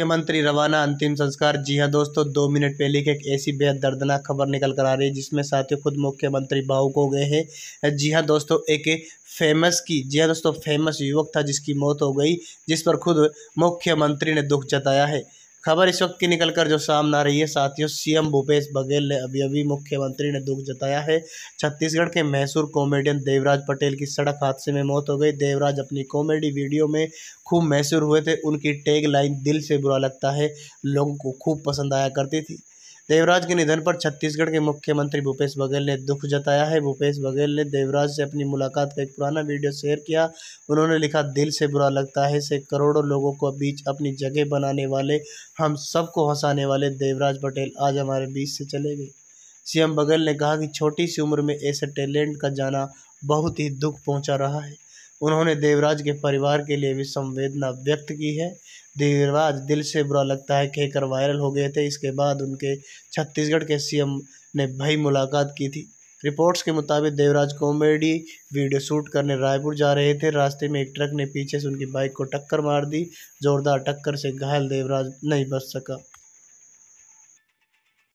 मुख्यमंत्री रवाना अंतिम संस्कार जी हां दोस्तों दो मिनट पहले की एक ऐसी बेहद दर्दनाक खबर निकल कर आ रही है जिसमें साथियों खुद मुख्यमंत्री भावुक हो गए हैं जी हां दोस्तों एक फेमस की जी हां दोस्तों फेमस युवक था जिसकी मौत हो गई जिस पर खुद मुख्यमंत्री ने दुख जताया है खबर इस वक्त की निकलकर जो सामने आ रही है साथियों सीएम भूपेश बघेल ने अभी अभी मुख्यमंत्री ने दुख जताया है छत्तीसगढ़ के मैसूर कॉमेडियन देवराज पटेल की सड़क हादसे में मौत हो गई देवराज अपनी कॉमेडी वीडियो में खूब मैसूर हुए थे उनकी टैग लाइन दिल से बुरा लगता है लोगों को खूब पसंद आया करती थी देवराज के निधन पर छत्तीसगढ़ के मुख्यमंत्री भूपेश बघेल ने दुख जताया है भूपेश बघेल ने देवराज से अपनी मुलाकात का एक पुराना वीडियो शेयर किया उन्होंने लिखा दिल से बुरा लगता है से करोड़ों लोगों को बीच अपनी जगह बनाने वाले हम सबको हंसाने वाले देवराज पटेल आज हमारे बीच से चले गए सीएम बघेल ने कहा कि छोटी सी उम्र में ऐसे टैलेंट का जाना बहुत ही दुख पहुँचा रहा है उन्होंने देवराज के परिवार के लिए भी संवेदना व्यक्त की है देवराज दिल से बुरा लगता है कहकर वायरल हो गए थे इसके बाद उनके छत्तीसगढ़ के सीएम ने भई मुलाकात की थी रिपोर्ट्स के मुताबिक देवराज कॉमेडी वीडियो शूट करने रायपुर जा रहे थे रास्ते में एक ट्रक ने पीछे से उनकी बाइक को टक्कर मार दी जोरदार टक्कर से घायल देवराज नहीं बच सका